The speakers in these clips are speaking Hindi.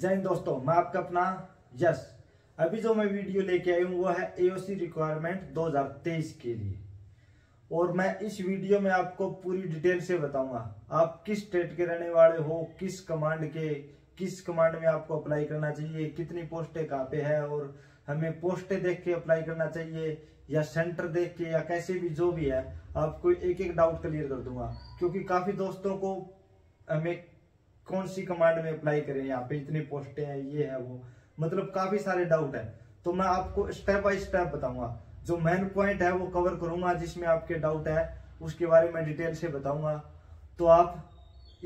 जय हिंद दोस्तों मैं आपका अपना यश अभी जो मैं वीडियो लेके आई हूँ वो है एओसी रिक्वायरमेंट 2023 के लिए और मैं इस वीडियो में आपको पूरी डिटेल से बताऊंगा आप किस स्टेट के रहने वाले हो किस कमांड के किस कमांड में आपको अप्लाई करना चाहिए कितनी पोस्टें कहाँ पे है और हमें पोस्टें देख के अप्लाई करना चाहिए या सेंटर देख के या कैसे भी जो भी है आपको एक एक डाउट क्लियर कर दूंगा क्योंकि काफ़ी दोस्तों को हमें कौन सी कमांड में अप्लाई करें यहाँ पे इतनी पोस्टें हैं ये है वो मतलब काफी सारे डाउट है तो मैं आपको स्टेप बाय स्टेप बताऊंगा जो मेन पॉइंट है वो कवर करूंगा जिसमें आपके डाउट है उसके बारे में डिटेल से बताऊंगा तो आप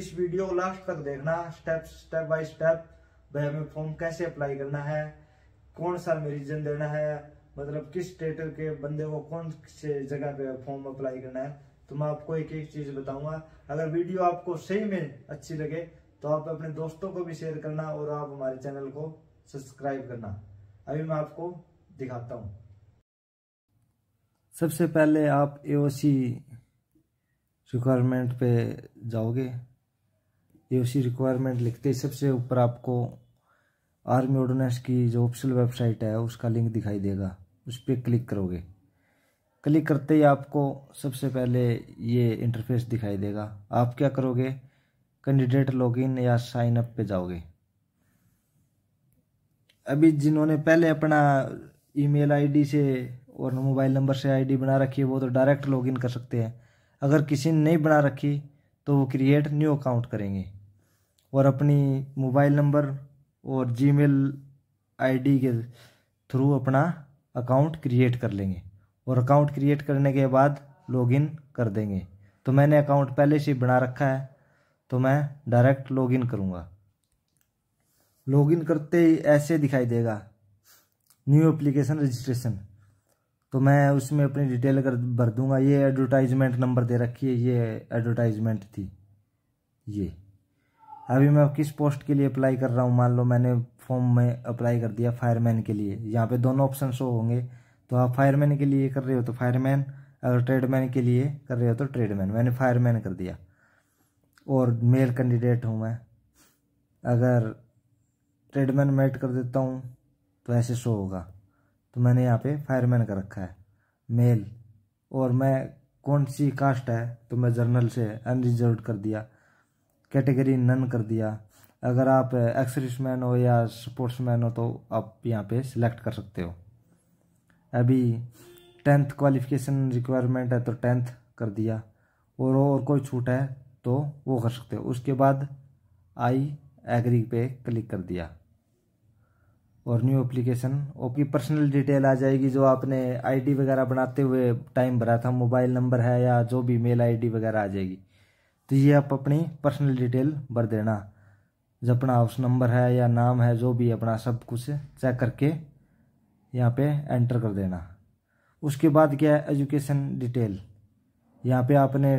इस वीडियो को लास्ट तक देखना स्टेप स्टेप बाय स्टेप भाई हमें फॉर्म कैसे अप्लाई करना है कौन सा हमें रीजन देना है मतलब किस स्टेट के बंदे को कौन से जगह पे फॉर्म अप्लाई करना है तो मैं आपको एक एक चीज बताऊंगा अगर वीडियो आपको सही में अच्छी लगे तो आप अपने दोस्तों को भी शेयर करना और आप हमारे चैनल को सब्सक्राइब करना अभी मैं आपको दिखाता हूँ सबसे पहले आप सी रिक्वायरमेंट पे जाओगे सी रिक्वायरमेंट लिखते ही सबसे ऊपर आपको आर्मी ऑर्डिनेंस की जो ऑफिशियल वेबसाइट है उसका लिंक दिखाई देगा उस पर क्लिक करोगे क्लिक करते ही आपको सबसे पहले ये इंटरफेस दिखाई देगा आप क्या करोगे कैंडिडेट लॉगिन या साइन अप पे जाओगे अभी जिन्होंने पहले अपना ईमेल आईडी से और मोबाइल नंबर से आईडी बना रखी है वो तो डायरेक्ट लॉगिन कर सकते हैं अगर किसी ने नहीं बना रखी तो वो क्रिएट न्यू अकाउंट करेंगे और अपनी मोबाइल नंबर और जी मेल के थ्रू अपना अकाउंट क्रिएट कर लेंगे और अकाउंट क्रिएट करने के बाद लॉगिन कर देंगे तो मैंने अकाउंट पहले से बना रखा है तो मैं डायरेक्ट लॉगिन करूँगा लॉगिन करते ही ऐसे दिखाई देगा न्यू एप्लीकेशन रजिस्ट्रेशन तो मैं उसमें अपनी डिटेल कर भर दूंगा ये एडवर्टाइजमेंट नंबर दे रखी है ये एडवर्टाइजमेंट थी ये अभी मैं किस पोस्ट के लिए अप्लाई कर रहा हूँ मान लो मैंने फॉर्म में अप्लाई कर दिया फायरमैन के लिए यहाँ पे दोनों ऑप्शन शो होंगे तो आप फायरमैन के लिए कर रहे हो तो फायरमैन अगर ट्रेडमैन के लिए कर रहे हो तो ट्रेडमैन मैंने फायरमैन कर दिया और मेल कैंडिडेट हूँ मैं अगर ट्रेडमैन मेट कर देता हूँ तो ऐसे शो होगा तो मैंने यहाँ पे फायरमैन का रखा है मेल और मैं कौन सी कास्ट है तो मैं जर्नल से अनरिजर्व कर दिया कैटेगरी नन कर दिया अगर आप एक्सरिसमैन हो या स्पोर्ट्समैन हो तो आप यहाँ पे सिलेक्ट कर सकते हो अभी टेंथ क्वालिफिकेशन रिक्वायरमेंट है तो टेंथ कर दिया और और कोई छूट है तो वो कर सकते हो उसके बाद आई एग्री पे क्लिक कर दिया और न्यू एप्लीकेशन आपकी पर्सनल डिटेल आ जाएगी जो आपने आईडी वगैरह बनाते हुए टाइम भरा था मोबाइल नंबर है या जो भी मेल आईडी वगैरह आ जाएगी तो ये आप अपनी पर्सनल डिटेल भर देना जो अपना हाउस नंबर है या नाम है जो भी अपना सब कुछ चेक करके यहाँ पे एंटर कर देना उसके बाद क्या है एजुकेशन डिटेल यहाँ पे आपने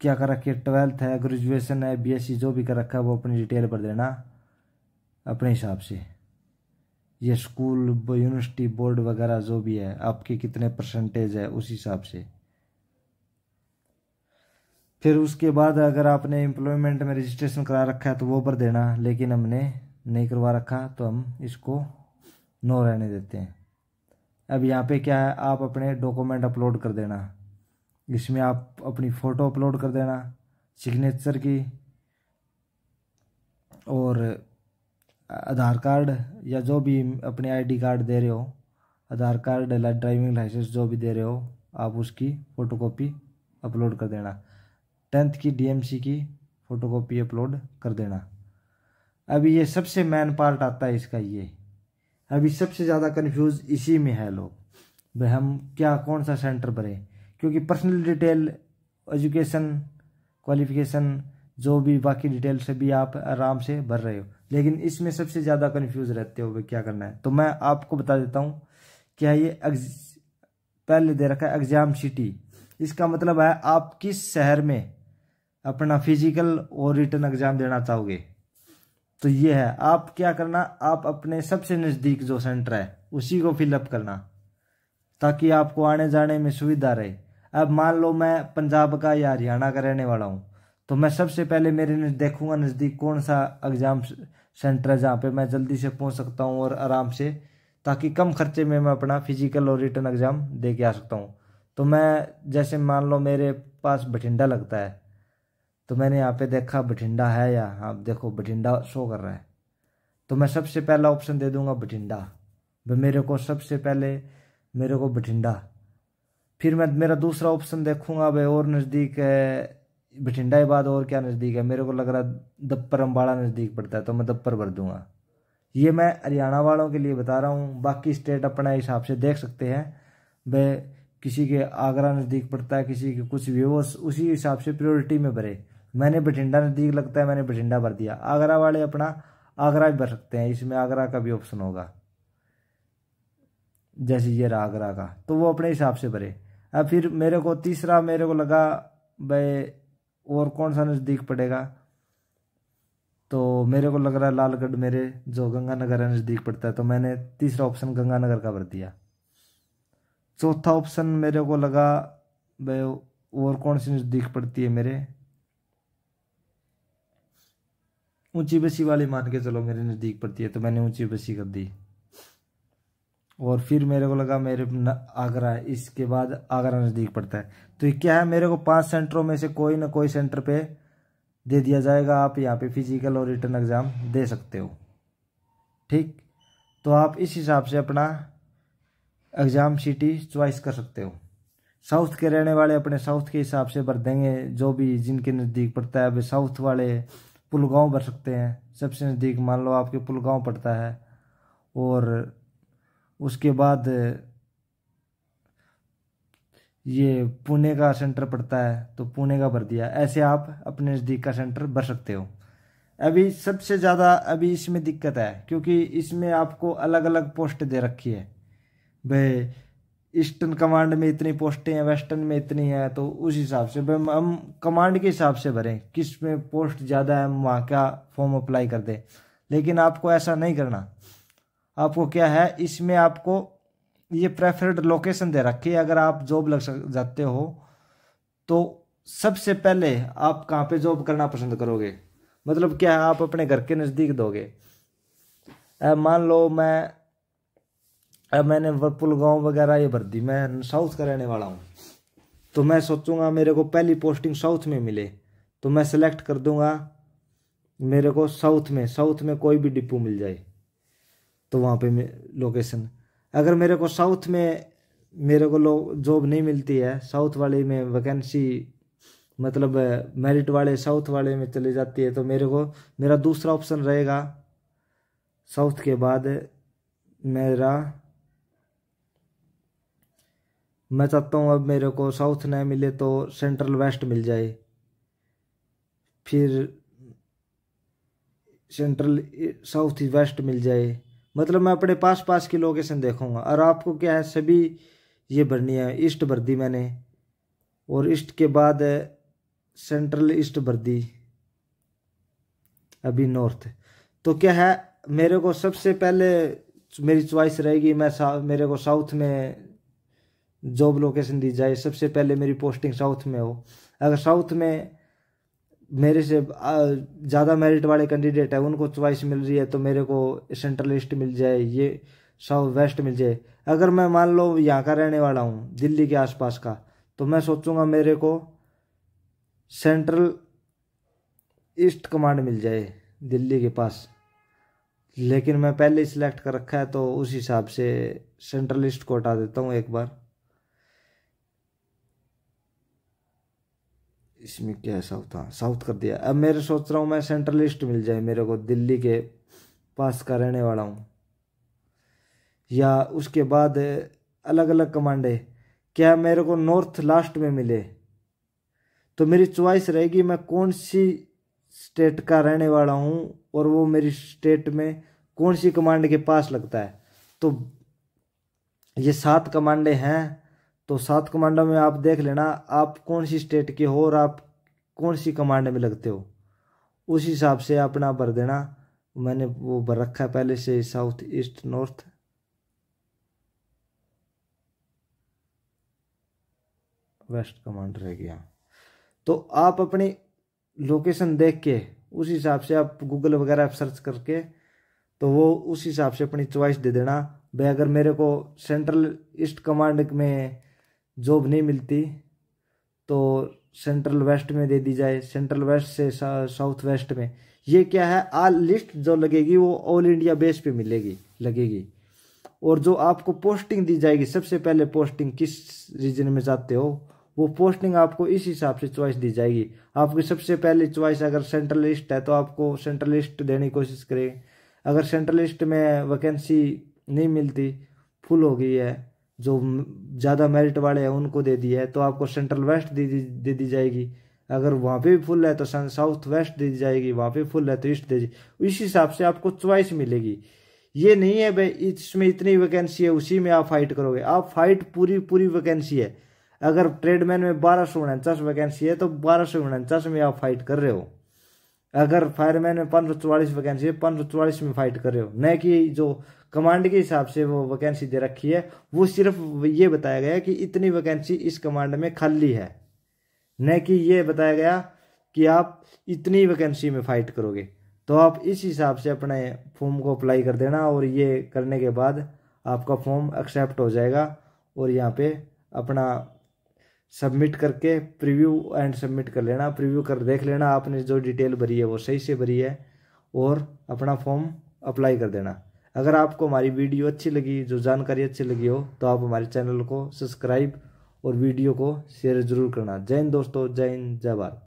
क्या कर रखी है ट्वेल्थ है ग्रेजुएशन है बीएससी जो भी कर रखा है वो अपनी डिटेल पर देना अपने हिसाब से ये स्कूल यूनिवर्सिटी बोर्ड वगैरह जो भी है आपके कितने परसेंटेज है उस हिसाब से फिर उसके बाद अगर आपने एम्प्लॉयमेंट में रजिस्ट्रेशन करा रखा है तो वो पर देना लेकिन हमने नहीं करवा रखा तो हम इसको नो रहने देते हैं अब यहाँ पे क्या है आप अपने डॉक्यूमेंट अपलोड कर देना इसमें आप अपनी फ़ोटो अपलोड कर देना सिग्नेचर की और आधार कार्ड या जो भी अपने आईडी कार्ड दे रहे हो आधार कार्ड या ड्राइविंग लाइसेंस जो भी दे रहे हो आप उसकी फ़ोटोकॉपी अपलोड कर देना टेंथ की डीएमसी की फ़ोटोकॉपी अपलोड कर देना अभी ये सबसे मेन पार्ट आता है इसका ये अभी सबसे ज़्यादा कन्फ्यूज़ इसी में है लोग भाई हम क्या कौन सा सेंटर भरें क्योंकि पर्सनल डिटेल एजुकेशन क्वालिफिकेशन जो भी बाकी डिटेल से भी आप आराम से भर रहे हो लेकिन इसमें सबसे ज़्यादा कन्फ्यूज़ रहते हो क्या करना है तो मैं आपको बता देता हूँ क्या ये पहले दे रखा है एग्ज़ाम सिटी इसका मतलब है आप किस शहर में अपना फिजिकल और रिटर्न एग्ज़ाम देना चाहोगे तो ये है आप क्या करना आप अपने सबसे नज़दीक जो सेंटर है उसी को फिलअप करना ताकि आपको आने जाने में सुविधा रहे अब मान लो मैं पंजाब का या हरियाणा का रहने वाला हूँ तो मैं सबसे पहले मेरे देखूंगा नज़दीक कौन सा एग्ज़ाम सेंटर है जहाँ पे मैं जल्दी से पहुँच सकता हूँ और आराम से ताकि कम खर्चे में मैं अपना फिजिकल और रिटर्न एग्ज़ाम दे के आ सकता हूँ तो मैं जैसे मान लो मेरे पास बठिंडा लगता है तो मैंने यहाँ पे देखा बठिंडा है या आप देखो बठिंडा शो कर रहा है तो मैं सबसे पहला ऑप्शन दे दूंगा बठिंडा मेरे को सबसे पहले मेरे को बठिंडा फिर मैं मेरा दूसरा ऑप्शन देखूंगा भाई और नज़दीक है बठिंडा के बाद और क्या नज़दीक है मेरे को लग रहा है दप्पर अम्बाड़ा नज़दीक पड़ता है तो मैं दप्पर भर दूंगा ये मैं हरियाणा वालों के लिए बता रहा हूँ बाकी स्टेट अपने हिसाब से देख सकते हैं वे किसी के आगरा नज़दीक पड़ता है किसी के कुछ भी वो उसी हिसाब से प्रियोरिटी में भरे मैंने बठिंडा नज़दीक लगता है मैंने बठिंडा भर दिया आगरा वाले अपना आगरा भी भर सकते हैं इसमें आगरा का भी ऑप्शन होगा जैसे ये रहा आगरा का तो वो अपने हिसाब से भरे अब फिर मेरे को तीसरा मेरे को लगा भाई और कौन सा नज़दीक पड़ेगा तो मेरे को लग रहा है लालगढ़ मेरे जो गंगानगर है नज़दीक पड़ता है तो मैंने तीसरा ऑप्शन गंगानगर का भर दिया चौथा ऑप्शन मेरे को लगा भाई और कौन सी नज़दीक पड़ती है मेरे ऊंची बसी वाली मान के चलो मेरे नज़दीक पड़ती है तो मैंने ऊंची बसी कर दी और फिर मेरे को लगा मेरे आगरा है इसके बाद आगरा नज़दीक पड़ता है तो ये क्या है मेरे को पांच सेंटरों में से कोई ना कोई सेंटर पे दे दिया जाएगा आप यहाँ पे फिजिकल और रिटर्न एग्ज़ाम दे सकते हो ठीक तो आप इस हिसाब से अपना एग्ज़ाम सिटी च्वाइस कर सकते हो साउथ के रहने वाले अपने साउथ के हिसाब से भर देंगे जो भी जिनके नज़दीक पड़ता है वे साउथ वाले पुलगाँव भर सकते हैं सबसे नज़दीक मान लो आपके पुलगाँव पड़ता है और उसके बाद ये पुणे का सेंटर पड़ता है तो पुणे का भर दिया ऐसे आप अपने नज़दीक का सेंटर भर सकते हो अभी सबसे ज़्यादा अभी इसमें दिक्कत है क्योंकि इसमें आपको अलग अलग पोस्ट दे रखी है भाई ईस्टर्न कमांड में इतनी पोस्टें हैं वेस्टर्न में इतनी हैं तो उस हिसाब से भाई हम कमांड के हिसाब से भरें किस में पोस्ट ज़्यादा है हम वहाँ का फॉर्म अप्लाई कर दें लेकिन आपको ऐसा नहीं करना आपको क्या है इसमें आपको ये प्रेफर्ड लोकेशन दे रखी है अगर आप जॉब लग जाते हो तो सबसे पहले आप कहाँ पे जॉब करना पसंद करोगे मतलब क्या है आप अपने घर के नज़दीक दोगे मान लो मैं आ, मैंने वर्पुल गांव वगैरह ये भर दी मैं साउथ का रहने वाला हूँ तो मैं सोचूंगा मेरे को पहली पोस्टिंग साउथ में मिले तो मैं सेलेक्ट कर दूंगा मेरे को साउथ में साउथ में कोई भी डिपो मिल जाए तो वहाँ पे लोकेशन अगर मेरे को साउथ में मेरे को लो जॉब नहीं मिलती है साउथ वाले में वैकेंसी मतलब मेरिट वाले साउथ वाले में चली जाती है तो मेरे को मेरा दूसरा ऑप्शन रहेगा साउथ के बाद मेरा मैं चाहता हूँ अब मेरे को साउथ नहीं मिले तो सेंट्रल वेस्ट मिल जाए फिर सेंट्रल साउथ वेस्ट मिल जाए मतलब मैं अपने पास पास की लोकेशन देखूंगा और आपको क्या है सभी ये भरनी है ईस्ट भर दी मैंने और ईस्ट के बाद सेंट्रल ईस्ट भर दी अभी नॉर्थ तो क्या है मेरे को सबसे पहले मेरी च्वाइस रहेगी मैं मेरे को साउथ में जॉब लोकेशन दी जाए सबसे पहले मेरी पोस्टिंग साउथ में हो अगर साउथ में मेरे से ज़्यादा मेरिट वाले कैंडिडेट हैं उनको च्वाइस मिल रही है तो मेरे को सेंट्रल ईस्ट मिल जाए ये साउथ वेस्ट मिल जाए अगर मैं मान लो यहाँ का रहने वाला हूँ दिल्ली के आसपास का तो मैं सोचूंगा मेरे को सेंट्रल ईस्ट कमांड मिल जाए दिल्ली के पास लेकिन मैं पहले सिलेक्ट कर रखा है तो उस हिसाब से सेंट्रल ईस्ट को हटा देता हूँ एक बार इसमें क्या है साउथ हाँ साउथ कर दिया अब मेरे सोच रहा हूँ मैं सेंट्रलिस्ट मिल जाए मेरे को दिल्ली के पास का रहने वाला हूँ या उसके बाद अलग अलग कमांडे क्या मेरे को नॉर्थ लास्ट में मिले तो मेरी च्वाइस रहेगी मैं कौन सी स्टेट का रहने वाला हूँ और वो मेरी स्टेट में कौन सी कमांड के पास लगता है तो ये सात कमांडे हैं तो सात कमांडो में आप देख लेना आप कौन सी स्टेट के हो और आप कौन सी कमांड में लगते हो उस हिसाब से अपना भर देना मैंने वो भर रखा है पहले से south east north west command रह गया तो आप अपनी लोकेशन देख के उस हिसाब से आप गूगल वगैरह आप सर्च करके तो वो उस हिसाब से अपनी चॉइस दे देना भाई अगर मेरे को सेंट्रल ईस्ट कमांड में जॉब नहीं मिलती तो सेंट्रल वेस्ट में दे दी जाए सेंट्रल वेस्ट से साउथ वेस्ट में ये क्या है आल लिस्ट जो लगेगी वो ऑल इंडिया बेस पे मिलेगी लगेगी और जो आपको पोस्टिंग दी जाएगी सबसे पहले पोस्टिंग किस रीजन में जाते हो वो पोस्टिंग आपको इस हिसाब से चॉइस दी जाएगी आपकी सबसे पहले चॉइस अगर सेंट्रल लिस्ट है तो आपको सेंट्रल लिस्ट देने की कोशिश करें अगर सेंट्रल लिस्ट में वैकेंसी नहीं मिलती फुल हो गई है जो ज़्यादा मेरिट वाले हैं उनको दे दी है तो आपको सेंट्रल वेस्ट दे दी दे दी जाएगी अगर वहाँ पे भी फुल है तो साउथ वेस्ट दे दी जाएगी वहाँ पे फुल है तो ईस्ट दे दी इस हिसाब से आपको च्वाइस मिलेगी ये नहीं है भाई इसमें इतनी वैकेंसी है उसी में आप फाइट करोगे आप फाइट पूरी पूरी वैकेंसी है अगर ट्रेडमैन में बारह सौ उनचास वैकेंसी है तो बारह सौ उनचास में आप फाइट कर रहे हो अगर फायरमैन में पंद्रह सौ चौवालीस वैकेंसी है पंद्रह सौ चौवालीस में फाइट कर रहे हो न कि जो कमांड के हिसाब से वो वैकेंसी दे रखी है वो सिर्फ ये बताया गया कि इतनी वैकेंसी इस कमांड में खाली है न कि ये बताया गया कि आप इतनी वैकेंसी में फाइट करोगे तो आप इस हिसाब से अपने फॉर्म को अप्लाई कर देना और ये करने के बाद आपका फॉर्म एक्सेप्ट हो जाएगा और यहाँ पे अपना सबमिट करके प्रीव्यू एंड सबमिट कर लेना प्रीव्यू कर देख लेना आपने जो डिटेल भरी है वो सही से भरी है और अपना फॉर्म अप्लाई कर देना अगर आपको हमारी वीडियो अच्छी लगी जो जानकारी अच्छी लगी हो तो आप हमारे चैनल को सब्सक्राइब और वीडियो को शेयर ज़रूर करना जय हिंद दोस्तों जय हिंद जय भारत